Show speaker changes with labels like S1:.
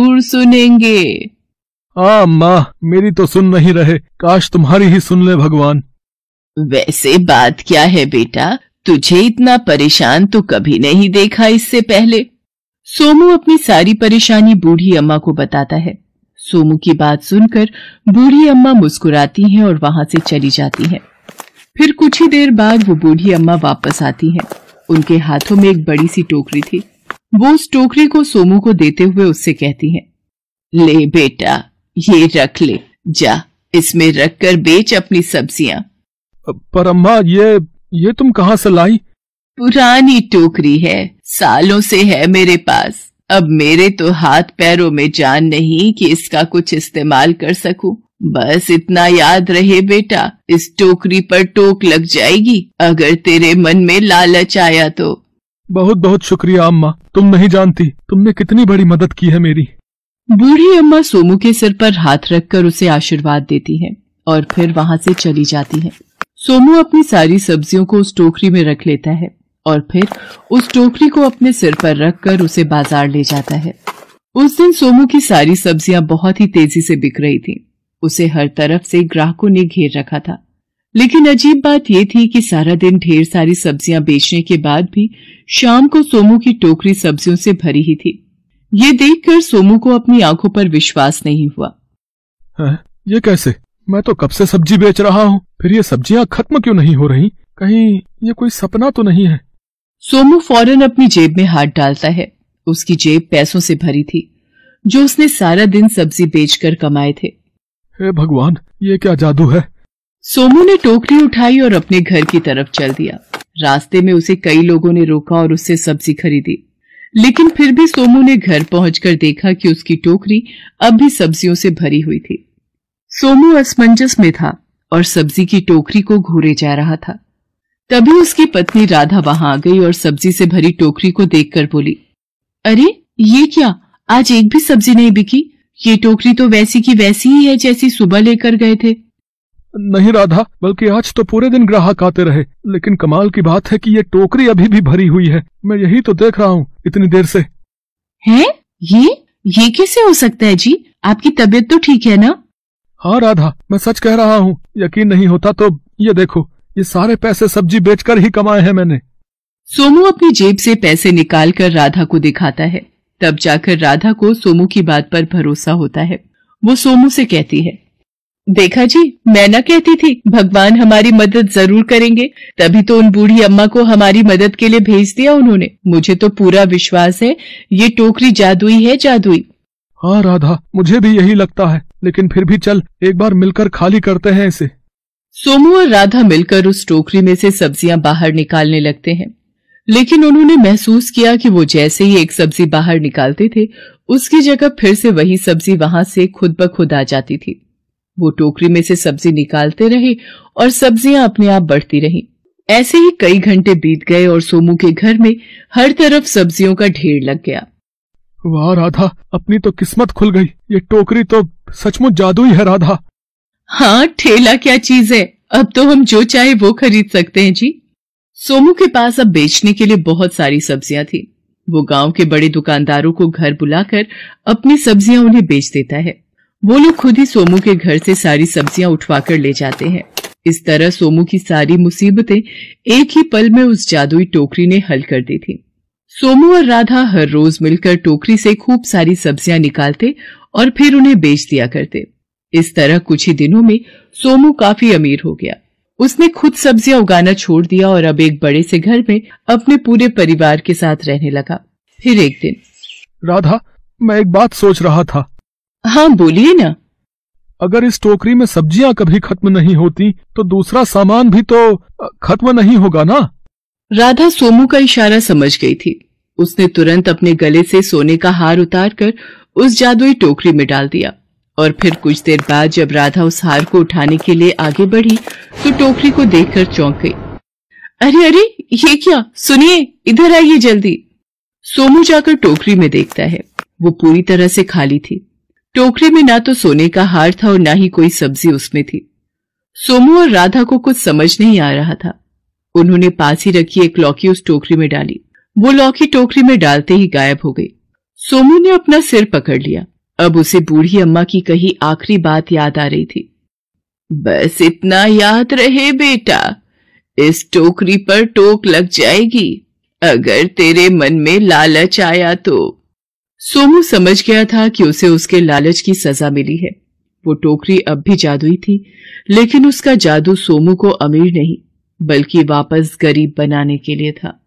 S1: जरूर सुनेंगे हाँ माँ मेरी तो सुन नहीं रहे काश तुम्हारी ही सुन ले भगवान वैसे बात क्या है बेटा तुझे इतना
S2: परेशान तो कभी नहीं देखा इससे पहले सोमू अपनी सारी परेशानी बूढ़ी अम्मा को बताता है सोमू की बात सुनकर बूढ़ी अम्मा मुस्कुराती हैं और वहां से चली जाती हैं। फिर कुछ ही देर बाद वो बूढ़ी अम्मा वापस आती हैं। उनके हाथों में एक बड़ी सी टोकरी थी वो उस टोकरी को सोमू को देते हुए उससे कहती है ले बेटा ये रख ले जा इसमें रख कर बेच अपनी सब्जियां
S1: पर अम्मा ये ये तुम कहाँ से लाई
S2: पुरानी टोकरी है सालों से है मेरे पास अब मेरे तो हाथ पैरों में जान नहीं कि इसका कुछ इस्तेमाल कर सकूं। बस इतना याद रहे बेटा इस टोकरी पर टोक लग जाएगी अगर तेरे मन में लालच आया
S1: तो बहुत बहुत शुक्रिया अम्मा तुम नहीं जानती तुमने कितनी बड़ी मदद की है मेरी
S2: बूढ़ी अम्मा सोमू के सिर पर हाथ रखकर उसे आशीर्वाद देती है और फिर वहाँ से चली जाती है सोमू अपनी सारी सब्जियों को उस टोकरी में रख लेता है और फिर उस टोकरी को अपने सिर पर रखकर उसे बाजार ले जाता है उस दिन सोमू की सारी सब्जियां बहुत ही तेजी से बिक रही थी उसे हर तरफ से ग्राहकों ने घेर रखा था लेकिन अजीब बात यह थी कि सारा दिन ढेर सारी सब्जियां बेचने के बाद भी शाम को सोमू की टोकरी सब्जियों से भरी ही थी ये देखकर सोमू को अपनी आंखों पर विश्वास नहीं हुआ
S1: है? ये कैसे मैं तो कब से सब्जी बेच रहा हूँ फिर ये सब्जियाँ खत्म क्यों नहीं हो रही कहीं ये कोई सपना तो नहीं है
S2: सोमू फौरन अपनी जेब में हाथ डालता है उसकी जेब पैसों से भरी थी जो उसने सारा दिन सब्जी बेचकर कमाए थे
S1: हे भगवान ये क्या जादू है
S2: सोमू ने टोकरी उठाई और अपने घर की तरफ चल दिया रास्ते में उसे कई लोगों ने रोका और उससे सब्जी खरीदी लेकिन फिर भी सोमू ने घर पहुंचकर देखा कि उसकी टोकरी अब भी सब्जियों से भरी हुई थी सोमू असमंजस में था और सब्जी की टोकरी को घूरे जा रहा था तभी उसकी पत्नी राधा वहां आ गई और सब्जी से भरी टोकरी को देखकर बोली अरे ये क्या आज एक भी सब्जी नहीं बिकी ये टोकरी तो वैसी की वैसी ही है जैसी सुबह लेकर गए थे
S1: नहीं राधा बल्कि आज तो पूरे दिन ग्राहक आते रहे लेकिन कमाल की बात है कि ये टोकरी अभी भी भरी हुई है मैं यही तो देख रहा हूँ इतनी देर से है ये ये कैसे हो सकता है जी आपकी तबीयत तो ठीक है ना हाँ राधा मैं सच कह रहा हूँ यकीन नहीं होता तो ये देखो ये सारे पैसे सब्जी कर ही कमाए हैं मैंने
S2: सोमू अपनी जेब से पैसे निकाल कर राधा को दिखाता है तब जाकर राधा को सोमू की बात पर भरोसा होता है वो सोमू से कहती है देखा जी मैं ना कहती थी भगवान हमारी मदद जरूर करेंगे तभी तो उन बूढ़ी अम्मा को हमारी मदद के लिए
S1: भेज दिया उन्होंने मुझे तो पूरा विश्वास है ये टोकरी जादुई है जादुई हाँ राधा मुझे भी यही लगता है लेकिन फिर भी चल एक बार मिलकर खाली करते हैं इसे
S2: सोमू और राधा मिलकर उस टोकरी में से सब्जियां बाहर निकालने लगते हैं लेकिन उन्होंने महसूस किया कि वो जैसे ही एक सब्जी बाहर निकालते थे उसकी जगह फिर से वही सब्जी वहां से खुद ब खुद आ जाती थी वो टोकरी में से सब्जी निकालते रहे और सब्जियां अपने आप बढ़ती रही ऐसे ही कई घंटे बीत गए और सोमू
S1: के घर में हर तरफ सब्जियों का ढेर लग गया वाह राधा अपनी तो किस्मत खुल गई ये टोकरी तो सचमुच जादू ही है राधा हाँ ठेला क्या
S2: चीज है अब तो हम जो चाहे वो खरीद सकते हैं जी सोमू के पास अब बेचने के लिए बहुत सारी सब्जियां थी वो गांव के बड़े दुकानदारों को घर बुलाकर अपनी सब्जियां उन्हें बेच देता है वो लोग खुद ही सोमू के घर से सारी सब्जियां उठवाकर ले जाते हैं इस तरह सोमू की सारी मुसीबतें एक ही पल में उस जादुई टोकरी ने हल कर दी थी सोमू और राधा हर रोज मिलकर टोकरी से खूब सारी सब्जियां निकालते और फिर उन्हें बेच दिया करते इस तरह कुछ ही दिनों में सोमू काफी अमीर हो गया उसने खुद सब्जियां उगाना छोड़ दिया और अब एक बड़े से घर में अपने पूरे परिवार के साथ रहने लगा फिर एक दिन
S1: राधा मैं एक बात सोच रहा था हाँ बोलिए ना अगर इस टोकरी में सब्जियाँ कभी खत्म नहीं होती तो दूसरा सामान भी तो खत्म नहीं होगा ना
S2: राधा सोमू का इशारा समझ गई थी उसने तुरंत अपने गले से सोने का हार उतार कर उस जादुई टोकरी में डाल दिया और फिर कुछ देर बाद जब राधा उस हार को उठाने के लिए आगे बढ़ी तो टोकरी को देखकर चौंक गई अरे अरे ये क्या सुनिए इधर आइए जल्दी सोमू जाकर टोकरी में देखता है वो पूरी तरह से खाली थी टोकरी में ना तो सोने का हार था और ना ही कोई सब्जी उसमें थी सोमू और राधा को कुछ समझ नहीं आ रहा था उन्होंने पास ही रखी एक लौकी उस टोकरी में डाली वो लौकी टोकरी में डालते ही गायब हो गई सोमू ने अपना सिर पकड़ लिया अब उसे बूढ़ी अम्मा की कही आखिरी बात याद आ रही थी बस इतना याद रहे बेटा इस टोकरी पर टोक लग जाएगी अगर तेरे मन में लालच आया तो सोमू समझ गया था कि उसे उसके लालच की सजा मिली है वो टोकरी अब भी जादुई थी लेकिन उसका जादू सोमू को अमीर नहीं बल्कि वापस गरीब बनाने के लिए था